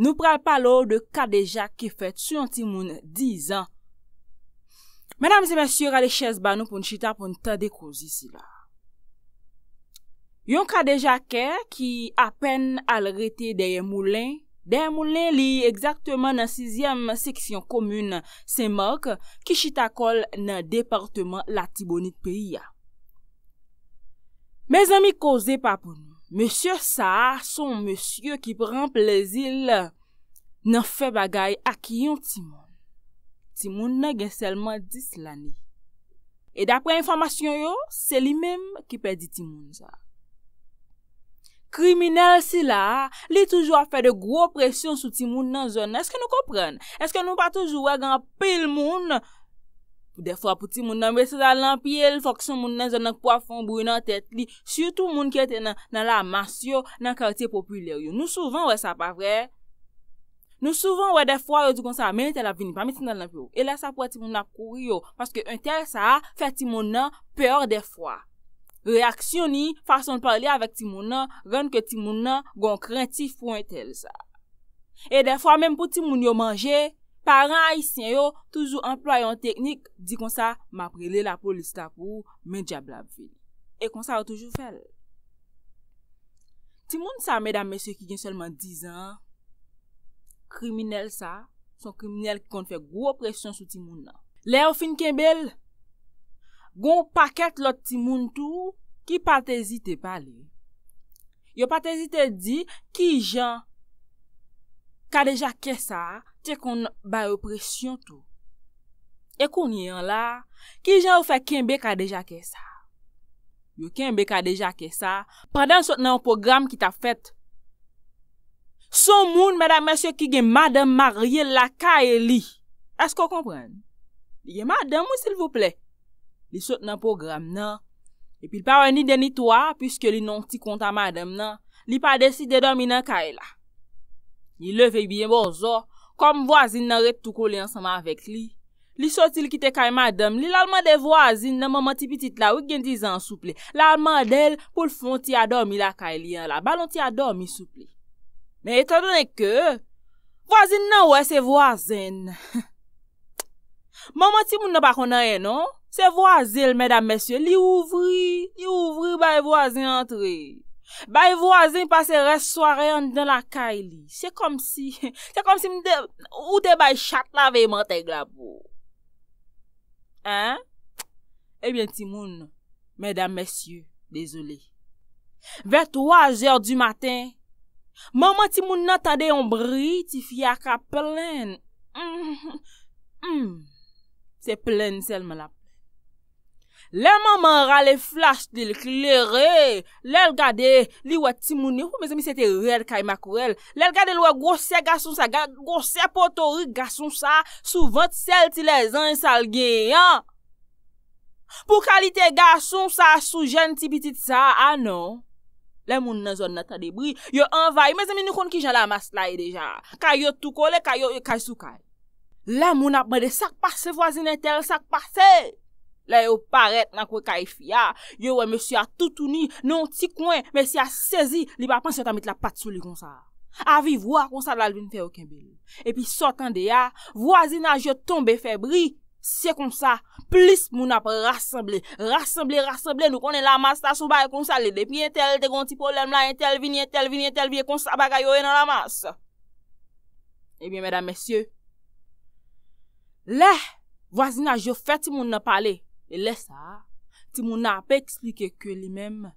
Nou pral pa lor de kadeja ke fet sou yon timoun dizan. Mèdam zè mèsyor, ale chèz banou pou n chita pou n ta de kouzi si la. Yon kadeja ke ki apen al rete deye moulen. Deye moulen li exactement nan sizyem seksyon komoun se mok ki chita kol nan departement la tibounit peyi ya. Mè zè mi kouze pa pou mou. Monsye sa, son monsye ki pran plezil nan fe bagay ak yon timon. Timon nan gen selman 10 lani. E dapre informasyon yo, se li menm ki pe di timon sa. Kriminal si la, li toujwa fe de gro presyon sou timon nan zon. Eske nou kompren? Eske nou pa toujwa gen apil moun? Ou defwa pou ti moun nan beso dal lampi el, foksyon moun nan zonak poafon, brou nan tet li, sütou moun ki ete nan la mas yo nan kartye populyer yo. Nou souvan wè sa pa vre. Nou souvan wè defwa yo di konsa meni tel ap vini, pa miti nan lampi yo. E la sa pou a ti moun nan prou yo, paske un tel sa a, fe ti moun nan peor defwa. Reaksyon ni, fason parli avè ti moun nan, ren ke ti moun nan gon krenti fwen tel sa. E defwa menm pou ti moun yo manje, Paran ayisyen yo, toujou employe yon teknik, di kon sa, ma prele la polis la pou, men dja blab vile. E kon sa yo toujou fel. Timoun sa, mèdam mèsyo ki gen selman 10 an, kriminel sa, son kriminel ki kon te fè gwo presyon sou timoun lan. Le yo fin ken bel, gon paket lot timoun tou, ki patèzi te pale. Yo patèzi te di, ki jan, ka deja ke sa, Te kon ba opresyon tou. E kon yon la, ki jan ou fe kenbe ka deja ke sa. Yo kenbe ka deja ke sa, pradan sot nan program ki ta fet. Son moun, mèdam mèsyo ki gen madame Marielle la ka e li. Esko kompren? Gen madame ou sil vople? Li sot nan program nan, epil pa wè ni deni toa, pwiske li non ti konta madame nan, li pa desi de domi nan ka e la. Li levek biye bon zo, Kom wazin nan ret tuko li ansama avèk li, li soti li kite kay madam, li lalman de wazin nan maman ti pitit la, wik gen ti zansouple, lalman del pou lfon ti adormi la kay li an la, balon ti adormi souple. Men etanone ke, wazin nan wè se wazen. Maman ti moun nan pa konanye non, se wazel, mèdam mèsyo, li ouvri, li ouvri bay wazen antre. Bay voazen pase res soare an dan la ka e li. Se kom si, se kom si mde ou te bay chat la vey mante glabou. An, ebyen eh ti moun, mèdam mèsyou, dezolé. Vet wajer di maten, mèman ti moun nan tade yon bri, ti fya ka plèn. Mm-hmm. Mm. Se plèn sel mè la plèn. Lèman man rale flas di l'klerè, lèl gade li wè ti mouni, mèzè mi se te rèd kay makwèl, lèl gade lwè gòse gassoun sa, gòse potori gassoun sa, sou vòt sel ti le zan sal genyan. Pou kalite gassoun sa, sou jen ti bitit sa, anon, lè moun nan zon nan ta debri, yo anvay, mèzè mi ni kon ki jan la maslay e deja, kay yo tuko le, kay yo kay sou kay. Lè moun ap bade sakpase vwazine tel, sakpase. Le yo paret nan kwe kaifi ya, yo we monsi a toutouni, non ti kwen, monsi a sezi, li pa pensi yo ta mit la pat sou li konsa. A vi vwa konsa la lvin fè okin beli. E pi sotan de ya, vwazina yo tombe febri, se konsa, plis moun ap raseble, raseble, raseble, nou konen la mas ta sou bay konsa, le depi entel te gonti problem la, entel vini, entel vini, entel vini, konsa bagay yo enan la mas. E biye, mèdam, monsi yo, le, vwazina yo fè ti moun nan pale, E le sa, ti moun ap ekslike ke li menm,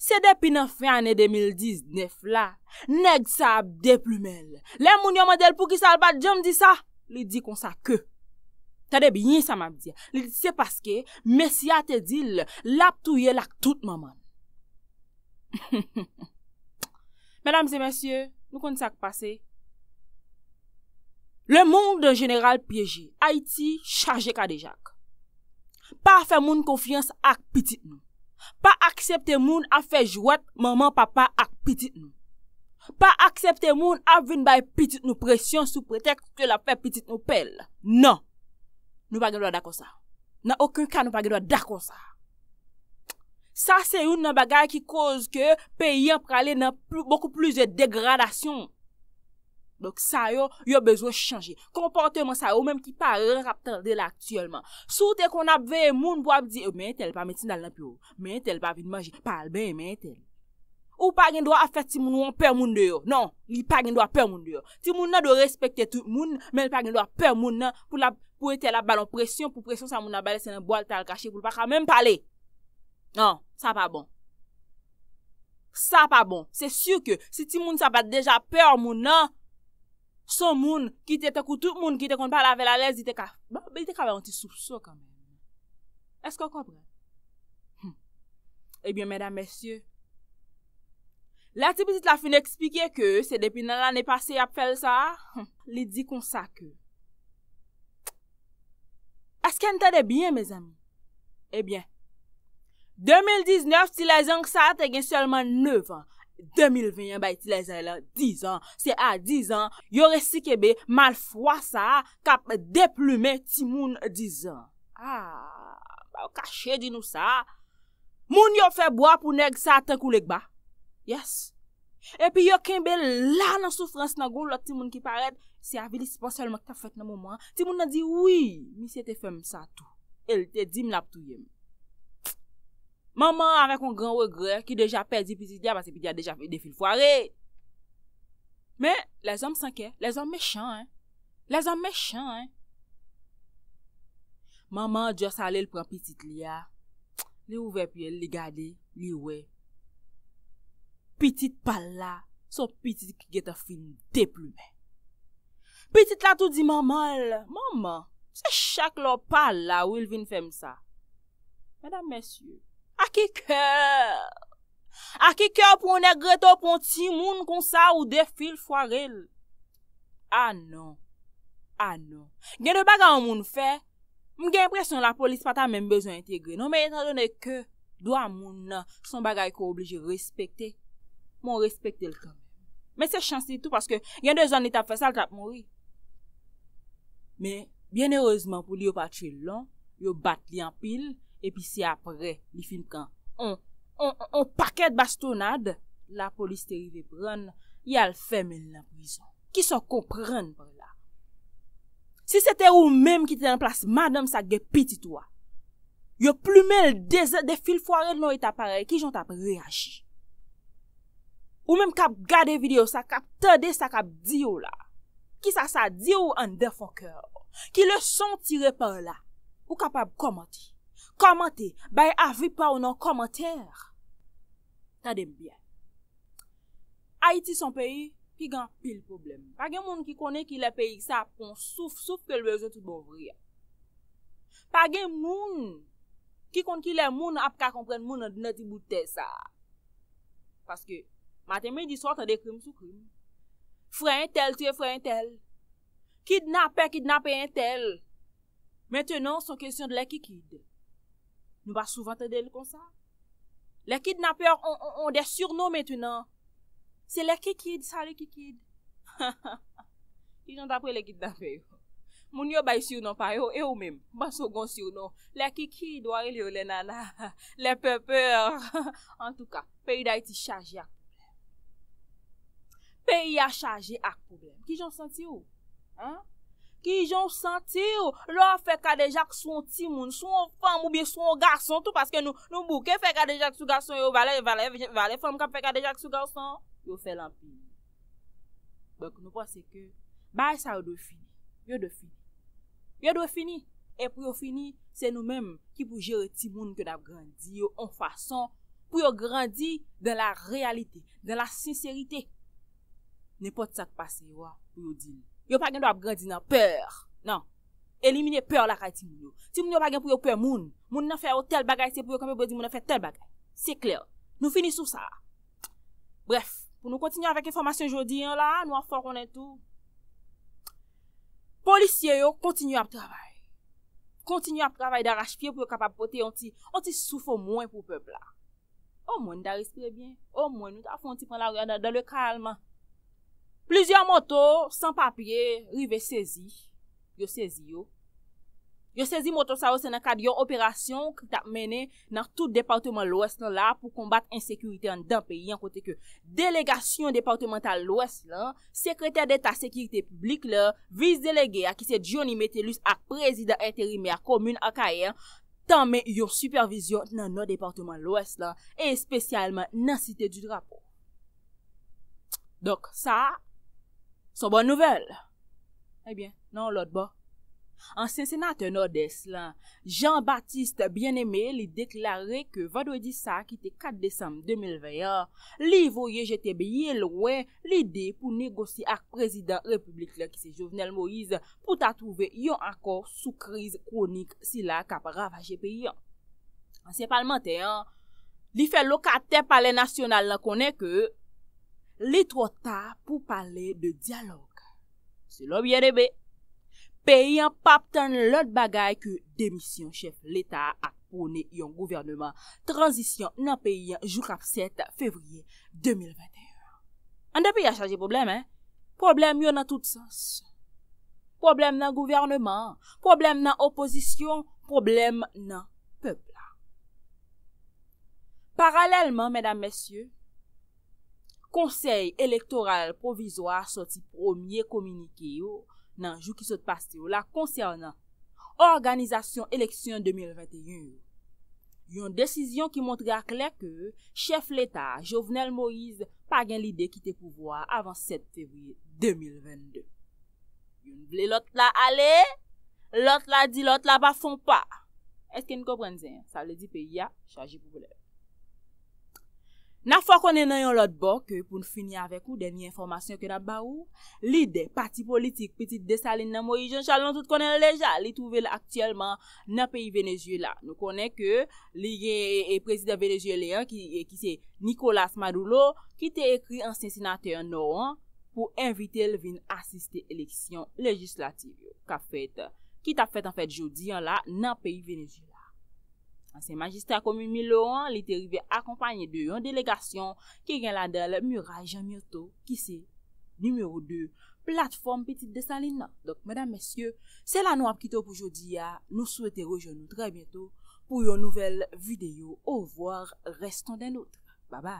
se depi nan fè anè 2019 la, neg sa ap de plumel. Le moun yo madel pou ki salbat, jom di sa, li di kon sa ke. Tade bi yi sa map di, li di se paske, mesya te dil, lap touye lak tout manman. Menam se mesye, mou kon sa k pase? Le moun de jeneral pyeji, Haiti, chaje kadejak. Pa a fe moun konfians ak pitit nou. Pa aksepte moun a fe jwet maman papa ak pitit nou. Pa aksepte moun a vin bay pitit nou presyon sou pretexte la pe pitit nou pel. Nan, nou pa genwa dakon sa. Nan okun ka nou pa genwa dakon sa. Sa se yon nan bagay ki koz ke pe yon prale nan beaucoup plus de degradasyon. Dok sa yo, yo bezwe chanje. Komportemen sa yo, mèm ki pa rè rap talde la aktuelman. Sou te kon ap veye moun pou ap di, mè tel pa metin dal na plou, mè tel pa vit manje, pal ben mè tel. Ou pa gen do a fè ti moun wè an pè moun de yo? Non, li pa gen do a pè moun de yo. Ti moun nan do respecte tout moun, men pa gen do a pè moun nan pou ete la balon presyon, pou presyon sa moun nan bale se nan boal tal kache pou l pa kame m pale. Non, sa pa bon. Sa pa bon. Se si moun sa pat deja pè moun nan, Son moun ki te te kou tout moun ki te kon pa lavel a lez, di te ka, ba, di te ka vè yon ti sou pso kamyon. Esko kopre? Hm. Ebyen, eh mèdam, mèsyè, la ti piti la finè ekspike ke, se depi nan l'anè pase ap fel sa, hm, li di kon sa ke. Eske n te de byen, mèzèm? Ebyen, 2019, si la zan ksa te gen selman 9 an, 2021 bay ti la zay lan, 10 an, se a 10 an, yore si kebe mal fwa sa, kap deplume ti moun 10 an. A, ah, ba w kache di nou sa, moun yo febwa pou neg sa tan koulek ba, yes. E pi yo kembe la nan soufrans nan goun lot ti moun ki paret, se avili si paselman ki ta fet nan mouman, ti moun nan di, oui, mi se te fem sa tou, el te dim lap tou yeli. Maman avè kon gran wè gre, ki deja pedi piti diya, basi piti ya deja fè de fil fware. Mè, lè zòm sanke, lè zòm mechan, lè zòm mechan. Maman djò salè lè pran piti liya, li ouve pili, li gade, li wè. Piti pal la, son piti ki geto fil de plume. Piti la tout di maman, maman, se chak lò pal la, wè l'vin fèm sa. Mèdam mèsyou, Aki kèr, aki kèr pou nè gretou pou ti moun kon sa ou defil fwarel. Anon, ah anon, ah gen de bagay an moun fè, m gen presyon la polis pata mèm bezon integre. Non mè yon tan jone kèr, do an moun nan, son bagay ko oblije respekte, moun respekte l kèm. Mè se chansi tout paske gen de zan nè tap fè sal tap moui. Mè, mè nè nè rozman pou li yo patre l lon, yo bat li an pil, Epi si apre, li fil kan, on paket bastonad, la polis te rive pran, yal femen la pizan. Ki so kompran pran la. Si se te ou menm ki te en plas, madam sa gepiti to a. Yo plume l de fil fwaret nou it apare, ki jont ap reagi. Ou menm kap gade video sa, kap tade sa, kap diyo la. Ki sa sa diyo an defon kèr. Ki le son tire pran la. Ou kap ap komoti. Komante, bay avip pa ou nan komante. Ta deme byen. Haiti son peyi ki gan pil problem. Page moun ki kone ki le peyi sa ap kon souf souf pel bezo ti bov ria. Page moun ki kone ki le moun ap ka komprende moun an dine ti mouten sa. Paske, maten men di sot an dekrim soukrim. Fren tel, tiye fren tel. Kidnap pe, kidnap en tel. Metenon son kesyon de la ki kidde. Nou ba souvan te del kon sa? Lè kidnapèr on de surnou mètè nan. Se lè kikid, sa lè kikid. Ki jan dapre lè kidnapèr yo? Moun yo bay si ou nan fay yo, yo ou menm. Baso gon si ou nan. Lè kikid, ware li yo lè nanan. Lè pepeur. En tout ka, peyi da iti chaje ak pouben. Peyi ya chaje ak pouben. Ki jan santi yo? Ki yon santi yo Lo fe kade jak sou ti moun Sou yon fam ou biye, sou yon garson Tou paske nou bouke fe kade jak sou garson Yo vale, vale, vale Fonm ka fe kade jak sou garson Yo fe lampi Bèk nou pa se ke Bay sa yo do fini Yo do fini Yo do fini E pou yo fini Se nou mèm ki pou jere ti moun Ke da grandi yo En fason Pou yo grandi De la realite De la sincerite Nè pot sak pa se yo Pou yo dini Yo pa gen do ap gradi nan, pèr. Nan, elimine pèr la kaj ti moun yo. Ti moun yo pa gen pou yo pèr moun. Moun nan fè yo tel bagay se pou yo, kame bo di moun nan fè tel bagay. Se kler, nou fini sou sa. Bref, pou nou kontinyo avèk informasyon jodi, nou an fò konen tou. Polisye yo, kontinyo ap travay. Kontinyo ap travay daraj piye pou yo kapab pote, yon ti soufò moun pou pèb la. O moun da riske bien, o moun nou ta fò yon ti pran la rè dan le kalman. Plüzyon moto, san papye, rive sezi, yo sezi yo. Yo sezi moto sa ou se nan kad yon operasyon ki tap mene nan tout departement l'O.S. nan la pou kombat ensekurite an dan peyi an kote ke delegasyon departemental l'O.S. lan, sekreter deta sekirite publik la, viz delege a ki se Johnny Metellus ak prezident enterime a komoun ak ayer, tanme yon supervision nan nan departement l'O.S. lan, en spesyalman nan site du drapo. Dok, sa... Son bon nouvel? Ebyen, eh nan lòd bo. Anse senate nordès lan, Jean-Baptiste Bien-Aimé li deklarè ke vado di sa ki te 4 désem 2021, li voye jete bi yè louè li de pou negosi ak prezident republik lè ki se Jovenel Moïse pou ta trouve yon akor sou kriz kronik si la kap raf aje pe yon. Anse palman te, li fe lo ka te pale nasyonal la konè ke Li tro ta pou pale de diyalog. Se lo biye debe, peyi an pap tan lout bagay ke demisyon chef l'Etat ak pone yon gouvernement transisyon nan peyi an jouk ap 7 fevriye 2021. An depe yon chaje problem, eh? Problem yon nan tout sens. Problem nan gouvernement, problem nan oposisyon, problem nan pebla. Paralèlman, mèdame, mèsyè, konsey elektoral provizwa soti promye kominike yo nan jou ki sotpaste yo la konser nan Organizasyon Eleksyon 2021. Yon desisyon ki montre ak lè ke chef l'Etat, Jovenel Moïse, pagyen l'ide ki te pouvoa avan 7 fevri 2022. Yon vle lot la ale, lot la di, lot la pa fon pa. Eske n kòprenzen, sa le di pe ya, chaji pou vle. Na fwa konen nan yon lot bok pou nou fini avek ou, denye informasyon ke nan ba ou, li de pati politik, petit de salin nan Moijen Chalon, tout konen leja, li touvel aktiyelman nan peyi venezye la. Nou konen ke li gen e prezident venezye leyan ki se Nikolas Madulo ki te ekri ansen sinate yon nou an pou invite l vin asiste eleksyon legislative. Kap fet, ki tap fet an fet jodi yon la nan peyi venezye. An se majista komi milo an, li te rive akompanyen de yon delegasyon ki gen la del Muray Jamyoto ki se numero 2, platform Petite de Salina. Dok, mèdame, mèsyè, se la nou apkito pou jodi ya, ah. nou souwete rejon nou tre bientou pou yon nouvel videyo. Au revoir, reston den loutre. Baba.